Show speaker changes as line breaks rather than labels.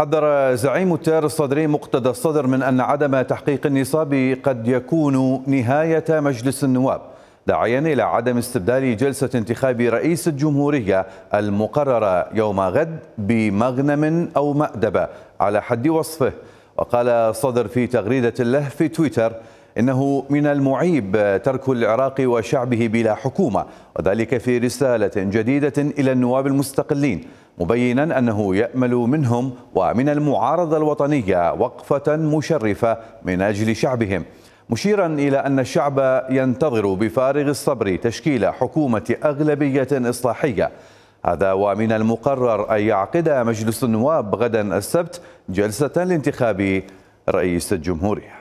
حذر زعيم التيار الصدري مقتدى الصدر من أن عدم تحقيق النصاب قد يكون نهاية مجلس النواب داعيا إلى عدم استبدال جلسة انتخاب رئيس الجمهورية المقررة يوم غد بمغنم أو مأدبة على حد وصفه وقال الصدر في تغريدة له في تويتر إنه من المعيب ترك العراق وشعبه بلا حكومة وذلك في رسالة جديدة إلى النواب المستقلين مبينا أنه يأمل منهم ومن المعارضة الوطنية وقفة مشرفة من أجل شعبهم مشيرا إلى أن الشعب ينتظر بفارغ الصبر تشكيل حكومة أغلبية إصلاحية هذا ومن المقرر أن يعقد مجلس النواب غدا السبت جلسة لانتخاب رئيس الجمهورية